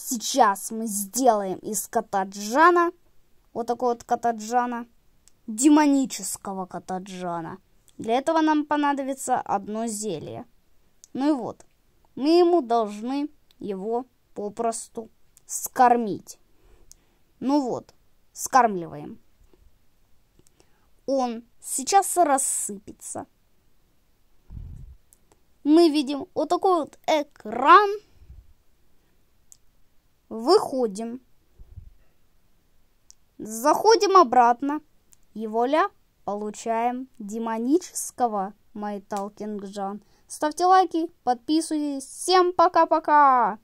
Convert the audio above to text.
Сейчас мы сделаем из Катаджана, вот такого вот Катаджана, демонического Катаджана. Для этого нам понадобится одно зелье. Ну и вот, мы ему должны его попросту скормить. Ну вот, скармливаем. Он сейчас рассыпется. Мы видим вот такой вот экран – Выходим. Заходим обратно. И воля, получаем демонического Майталкинг Джан. Ставьте лайки, подписывайтесь. Всем пока-пока!